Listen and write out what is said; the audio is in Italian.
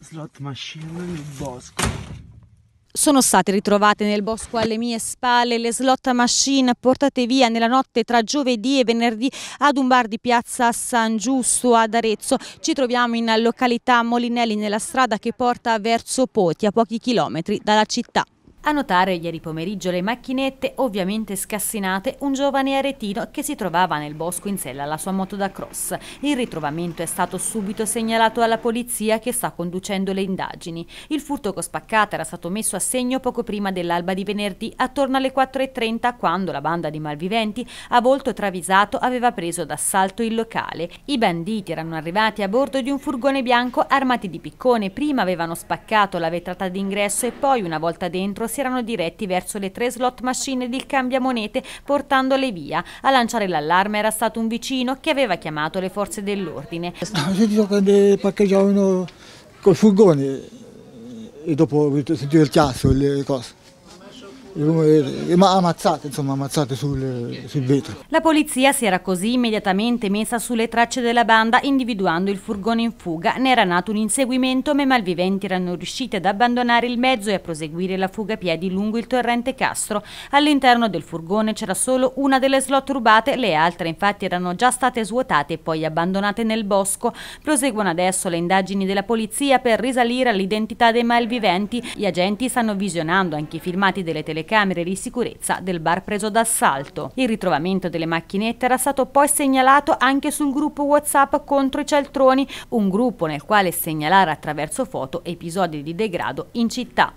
slot machine nel bosco. Sono state ritrovate nel bosco alle mie spalle le slot machine portate via nella notte tra giovedì e venerdì ad un bar di piazza San Giusto ad Arezzo. Ci troviamo in località Molinelli nella strada che porta verso Poti a pochi chilometri dalla città. A notare ieri pomeriggio le macchinette, ovviamente scassinate, un giovane aretino che si trovava nel bosco in sella alla sua moto da cross. Il ritrovamento è stato subito segnalato alla polizia che sta conducendo le indagini. Il furto con spaccata era stato messo a segno poco prima dell'alba di venerdì, attorno alle 4.30, quando la banda di malviventi, a volto travisato, aveva preso d'assalto il locale. I banditi erano arrivati a bordo di un furgone bianco armati di piccone, prima avevano spaccato la vetrata d'ingresso e poi, una volta dentro, si si erano diretti verso le tre slot machine del cambiamonete portandole via. A lanciare l'allarme era stato un vicino che aveva chiamato le forze dell'ordine. Ho sentito che ne parcheggiavano col furgone e dopo ho sentito il chiasso e le cose. Eh, ma ammazzate, insomma, ammazzate sul, sul, vetro. La polizia si era così immediatamente messa sulle tracce della banda individuando il furgone in fuga. Ne era nato un inseguimento, ma i malviventi erano riusciti ad abbandonare il mezzo e a proseguire la fuga a piedi lungo il torrente Castro. All'interno del furgone c'era solo una delle slot rubate, le altre infatti erano già state svuotate e poi abbandonate nel bosco. Proseguono adesso le indagini della polizia per risalire all'identità dei malviventi. Gli agenti stanno visionando anche i filmati delle telecamere camere di sicurezza del bar preso d'assalto. Il ritrovamento delle macchinette era stato poi segnalato anche sul gruppo WhatsApp contro i Celtroni, un gruppo nel quale segnalare attraverso foto episodi di degrado in città.